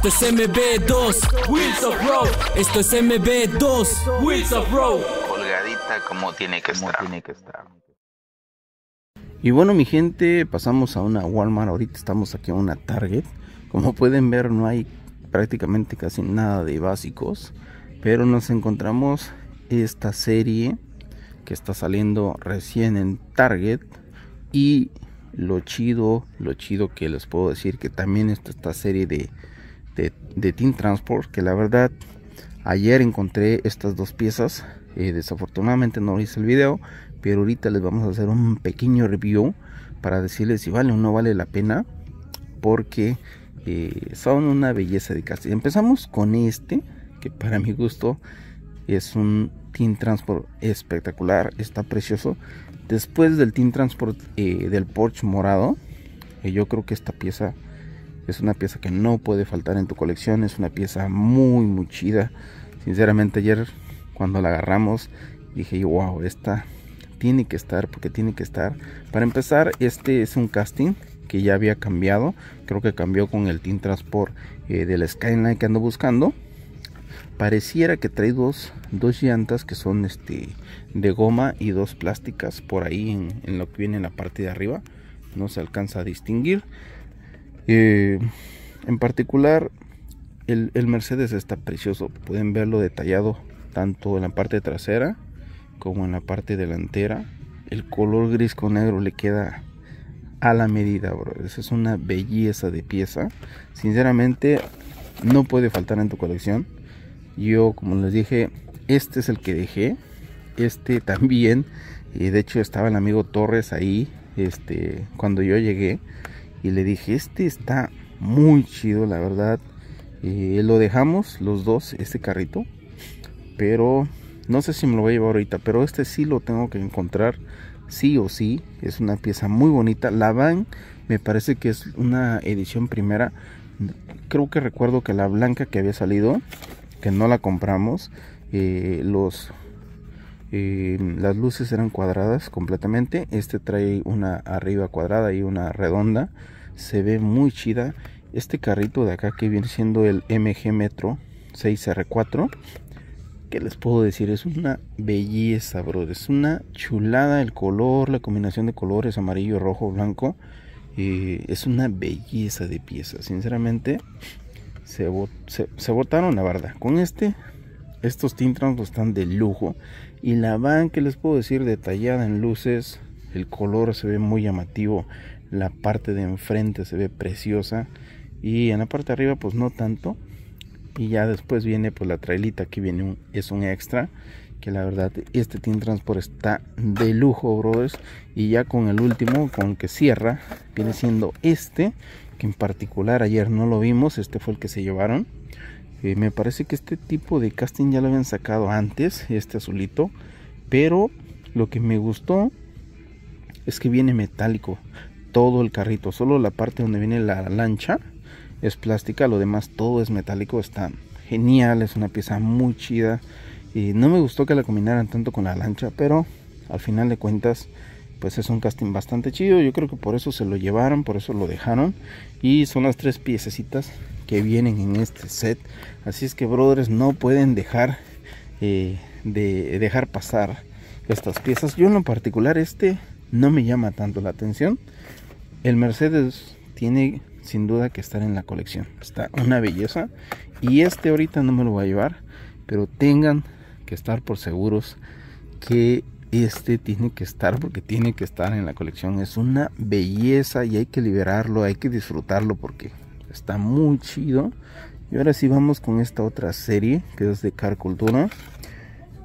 Esto es MB2, Wheels of Road. Esto es MB2, Wheels of Road. Colgadita como tiene que estar. Tiene que estar. Y bueno, mi gente, pasamos a una Walmart. Ahorita estamos aquí a una Target. Como pueden ver, no hay prácticamente casi nada de básicos. Pero nos encontramos esta serie que está saliendo recién en Target. Y lo chido, lo chido que les puedo decir que también está esta serie de de, Team Transport que la verdad ayer encontré estas dos piezas eh, desafortunadamente no hice el video pero ahorita les vamos a hacer un pequeño review para decirles si vale o no vale la pena porque eh, son una belleza de casa empezamos con este que para mi gusto es un Team Transport espectacular está precioso después del Team Transport eh, del Porsche morado yo creo que esta pieza es una pieza que no puede faltar en tu colección. Es una pieza muy, muy chida. Sinceramente ayer cuando la agarramos dije, wow, esta tiene que estar porque tiene que estar. Para empezar, este es un casting que ya había cambiado. Creo que cambió con el Team Transport eh, De la Skyline que ando buscando. Pareciera que trae dos, dos llantas que son este, de goma y dos plásticas por ahí en, en, lo que viene en la parte de arriba. No se alcanza a distinguir. Eh, en particular, el, Mercedes está precioso. Pueden verlo detallado tanto en la parte trasera como en la parte delantera. El color gris con negro le queda a la medida, bro. Esa es una belleza de pieza. Sinceramente, no puede faltar en tu colección. Yo, como les dije, este es el que dejé. Este también. Y eh, de hecho estaba el amigo Torres ahí. Este, cuando yo llegué y le dije, este está muy chido, la verdad. lo dejamos los dos, este carrito. Pero no sé si me lo voy a llevar ahorita, pero este sí lo tengo que encontrar. Sí o sí, es una pieza muy bonita. La van, me parece que es una edición primera. Creo que recuerdo que la blanca que había salido, que no la compramos, eh, los Em, las luces eran cuadradas completamente. Este trae una arriba cuadrada y una redonda. Se ve muy chida. Este carrito de acá que viene siendo el MG Metro 6R4. Que les puedo decir? Es una belleza, bro. Es una chulada el color, la combinación de colores amarillo, rojo, blanco. Y eh, es una belleza de pieza. Sinceramente, se, se botaron la barda. Con este estos lo están de lujo. Y la van, que les puedo decir, detallada en luces. El color se ve muy llamativo. La parte de enfrente se ve preciosa. Y en la parte de arriba, pues no tanto. Y ya después viene pues la trailita. que viene es un extra. Que la verdad, este Team Transport está de lujo, brothers. Y ya con el último, con que cierra, viene siendo este. Que en particular ayer no lo vimos. Este fue el que se llevaron. Eh, me parece que este tipo de casting ya lo habían sacado antes, este azulito. Pero lo que me gustó es que viene metálico todo el carrito. Solo la parte donde viene la lancha es plástica, lo demás todo es metálico. Está genial, es una pieza muy chida. Y no me gustó que la combinaran tanto con la lancha, pero al final de cuentas pues es un casting bastante chido. Yo creo que por eso se lo llevaron, por eso lo dejaron. Y son las tres piececitas que vienen en este set. Así es que, brothers, no pueden dejar eh, de dejar pasar estas piezas. Yo en lo particular este no me llama tanto la atención. El Mercedes tiene sin duda que estar en la colección. Está una belleza. Y este ahorita no me lo voy a llevar. Pero tengan que estar por seguros que este tiene que estar porque tiene que estar en la colección. Es una belleza y hay que liberarlo, hay que disfrutarlo porque está muy chido. Y ahora sí vamos con esta otra serie que es de Car Cultura.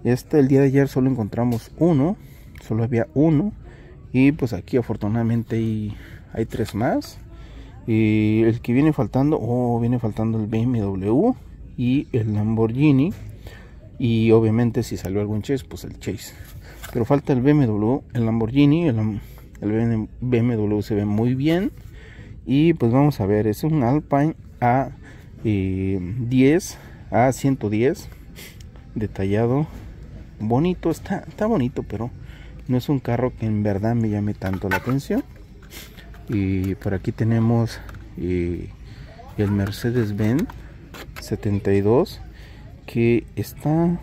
Este el día de ayer solo encontramos uno, solo había uno. Y pues aquí afortunadamente hay, hay tres más. Y el que viene faltando, o viene faltando el BMW y el Lamborghini y obviamente si salió algún Chase, pues el Chase. Pero falta el BMW, el Lamborghini, el, BMW se ve muy bien. Y pues vamos a ver, es un Alpine A10, eh, A110, detallado, bonito, está, está bonito, pero no es un carro que en verdad me llame tanto la atención. Y por aquí tenemos eh, el Mercedes-Benz 72 que está,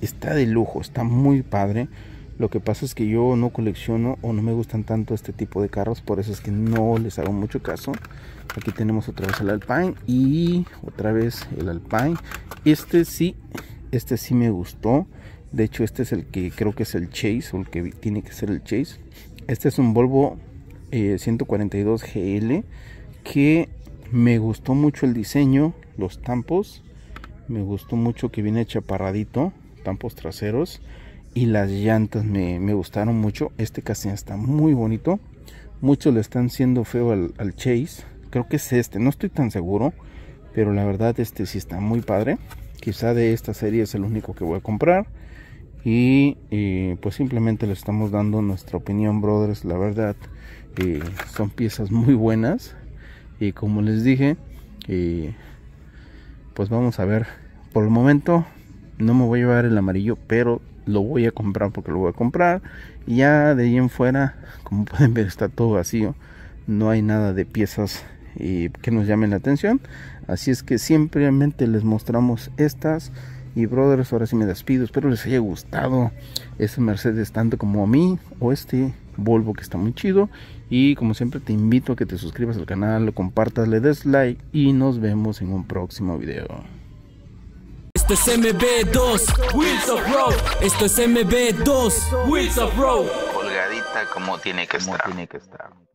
está de lujo, está muy padre. Lo que pasa es que yo no colecciono o no me gustan tanto este tipo de carros, por eso es que no les hago mucho caso. Aquí tenemos otra vez el Alpine y otra vez el Alpine. Este sí, este sí me gustó. De hecho, este es el que creo que es el Chase o el que tiene que ser el Chase. Este es un Volvo 142 eh, GL que me gustó mucho el diseño, los tampos me gustó mucho que viene chaparradito, tampos traseros y las llantas me, gustaron mucho. Este casi está muy bonito. Muchos le están siendo feo al, Chase. Creo que es este, no estoy tan seguro, pero la verdad este sí está muy padre. Quizá de esta serie es el único que voy a comprar. Y, eh, pues simplemente le estamos dando nuestra opinión, brothers. La verdad, eh, son piezas muy buenas. Y como les dije, eh, pues vamos a ver por el momento no me voy a llevar el amarillo, pero lo voy a comprar porque lo voy a comprar. Y ya de ahí en fuera, como pueden ver, está todo vacío. No hay nada de piezas eh, que nos llamen la atención. Así es que simplemente les mostramos estas. Y brothers, ahora sí me despido. Espero les haya gustado este Mercedes tanto como a mí o este Volvo que está muy chido. Y como siempre te invito a que te suscribas al canal, lo compartas, le des like y nos vemos en un próximo video. Esto es MB2, Wheels of Road. Esto es MB2, Wheels of Road. Colgadita como tiene que estar. Como tiene que estar.